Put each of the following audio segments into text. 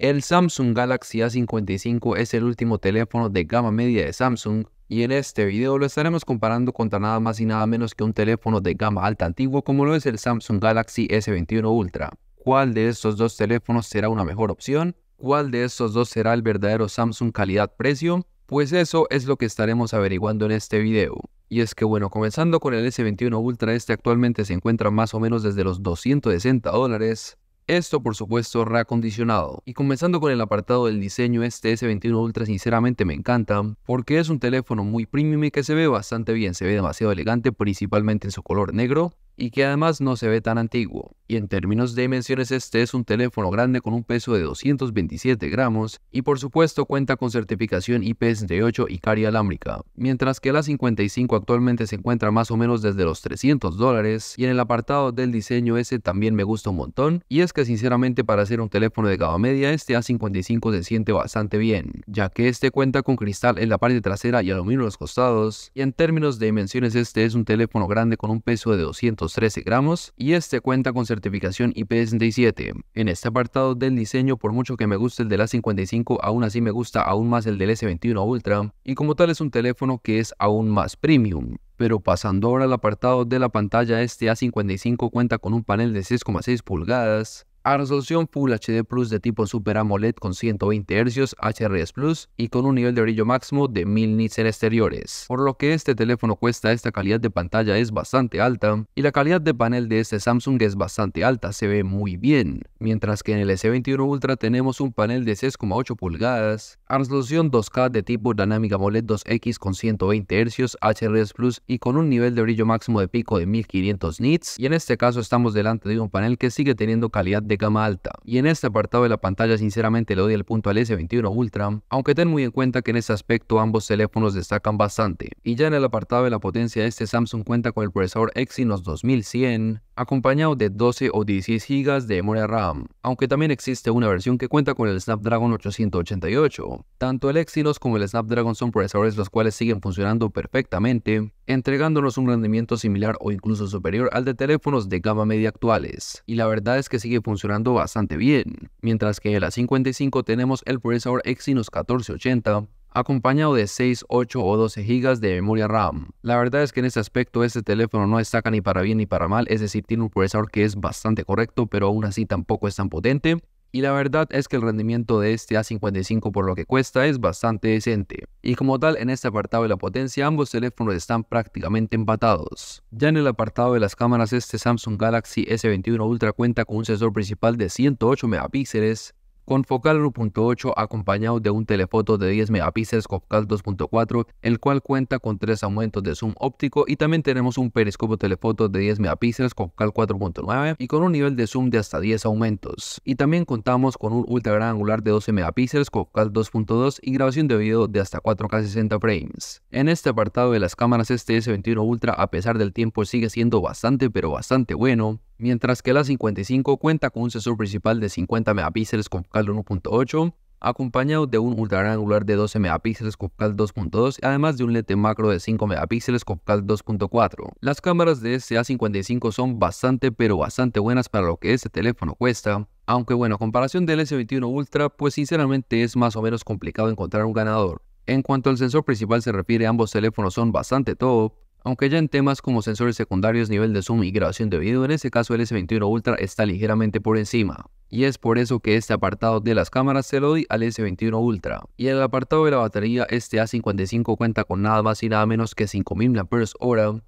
El Samsung Galaxy A55 es el último teléfono de gama media de Samsung y en este video lo estaremos comparando contra nada más y nada menos que un teléfono de gama alta antiguo como lo es el Samsung Galaxy S21 Ultra. ¿Cuál de estos dos teléfonos será una mejor opción? ¿Cuál de estos dos será el verdadero Samsung calidad-precio? Pues eso es lo que estaremos averiguando en este video. Y es que bueno, comenzando con el S21 Ultra, este actualmente se encuentra más o menos desde los 260 dólares, esto por supuesto reacondicionado. Y comenzando con el apartado del diseño, este S21 Ultra sinceramente me encanta porque es un teléfono muy premium y que se ve bastante bien, se ve demasiado elegante principalmente en su color negro y que además no se ve tan antiguo y en términos de dimensiones este es un teléfono grande con un peso de 227 gramos y por supuesto cuenta con certificación IP68 y carga alámbrica, mientras que a 55 actualmente se encuentra más o menos desde los 300 dólares y en el apartado del diseño ese también me gusta un montón y es que sinceramente para hacer un teléfono de gama media este A55 se siente bastante bien, ya que este cuenta con cristal en la parte trasera y aluminio en los costados y en términos de dimensiones este es un teléfono grande con un peso de 213 gramos y este cuenta con certificación IP67. En este apartado del diseño, por mucho que me guste el del a 55, aún así me gusta aún más el del S21 Ultra, y como tal es un teléfono que es aún más premium. Pero pasando ahora al apartado de la pantalla, este A55 cuenta con un panel de 6,6 pulgadas, a resolución Full HD Plus de tipo Super AMOLED con 120 Hz HRS Plus y con un nivel de brillo máximo de 1000 nits en exteriores. Por lo que este teléfono cuesta esta calidad de pantalla es bastante alta y la calidad de panel de este Samsung es bastante alta, se ve muy bien. Mientras que en el S21 Ultra tenemos un panel de 6,8 pulgadas a resolución 2K de tipo Dynamic AMOLED 2X con 120 Hz HRS Plus y con un nivel de brillo máximo de pico de 1500 nits y en este caso estamos delante de un panel que sigue teniendo calidad de gama alta, y en este apartado de la pantalla sinceramente le doy el punto al S21 Ultra, aunque ten muy en cuenta que en este aspecto ambos teléfonos destacan bastante, y ya en el apartado de la potencia este Samsung cuenta con el procesador Exynos 2100, acompañado de 12 o 16 GB de memoria RAM, aunque también existe una versión que cuenta con el Snapdragon 888. Tanto el Exynos como el Snapdragon son procesadores los cuales siguen funcionando perfectamente, entregándonos un rendimiento similar o incluso superior al de teléfonos de gama media actuales, y la verdad es que sigue funcionando bastante bien, mientras que en la 55 tenemos el procesador Exynos 1480, acompañado de 6, 8 o 12 GB de memoria RAM. La verdad es que en este aspecto este teléfono no destaca ni para bien ni para mal, es decir, tiene un procesador que es bastante correcto, pero aún así tampoco es tan potente, y la verdad es que el rendimiento de este A55 por lo que cuesta es bastante decente. Y como tal, en este apartado de la potencia ambos teléfonos están prácticamente empatados. Ya en el apartado de las cámaras este Samsung Galaxy S21 Ultra cuenta con un sensor principal de 108 megapíxeles, con focal 1.8 acompañado de un telefoto de 10 megapíxeles con focal 2.4, el cual cuenta con 3 aumentos de zoom óptico y también tenemos un periscopio telefoto de 10 megapíxeles con focal 4.9 y con un nivel de zoom de hasta 10 aumentos. Y también contamos con un ultra gran angular de 12 megapíxeles con focal 2.2 y grabación de video de hasta 4K 60 frames. En este apartado de las cámaras este S21 Ultra a pesar del tiempo sigue siendo bastante pero bastante bueno, mientras que la 55 cuenta con un sensor principal de 50 megapíxeles con focal 1.8, acompañado de un ultra angular de 12 megapíxeles con focal 2.2, además de un lente macro de 5 megapíxeles con focal 2.4. Las cámaras de este A55 son bastante pero bastante buenas para lo que este teléfono cuesta. Aunque bueno, a comparación del S21 Ultra, pues sinceramente es más o menos complicado encontrar un ganador. En cuanto al sensor principal se refiere, ambos teléfonos son bastante top, aunque ya en temas como sensores secundarios, nivel de zoom y grabación de video, en este caso el S21 Ultra está ligeramente por encima y es por eso que este apartado de las cámaras se lo doy al S21 Ultra. Y en el apartado de la batería, este A55 cuenta con nada más y nada menos que 5000 mAh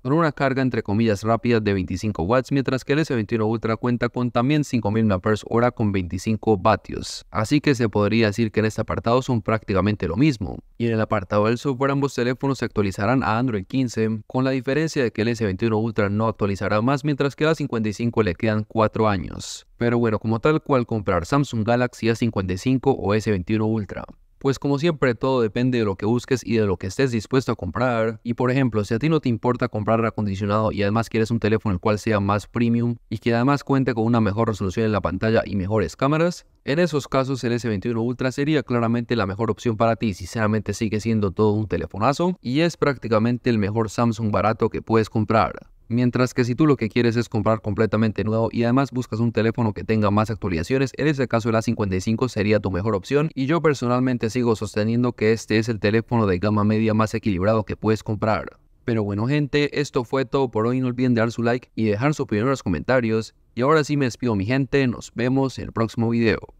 con una carga entre comillas rápida de 25 watts, mientras que el S21 Ultra cuenta con también 5000 mAh con 25 vatios. Así que se podría decir que en este apartado son prácticamente lo mismo. Y en el apartado del software ambos teléfonos se actualizarán a Android 15, con la diferencia de que el S21 Ultra no actualizará más, mientras que el A55 le quedan 4 años. Pero bueno, como tal cual comprar Samsung Galaxy A55 o S21 Ultra. Pues como siempre todo depende de lo que busques y de lo que estés dispuesto a comprar. Y por ejemplo, si a ti no te importa comprar acondicionado y además quieres un teléfono el cual sea más premium y que además cuente con una mejor resolución en la pantalla y mejores cámaras, en esos casos el S21 Ultra sería claramente la mejor opción para ti, sinceramente sigue siendo todo un telefonazo y es prácticamente el mejor Samsung barato que puedes comprar. Mientras que si tú lo que quieres es comprar completamente nuevo y además buscas un teléfono que tenga más actualizaciones, en ese caso el A55 sería tu mejor opción y yo personalmente sigo sosteniendo que este es el teléfono de gama media más equilibrado que puedes comprar. Pero bueno gente, esto fue todo por hoy, no olviden de dar su like y dejar su opinión en los comentarios. Y ahora sí me despido mi gente, nos vemos en el próximo video.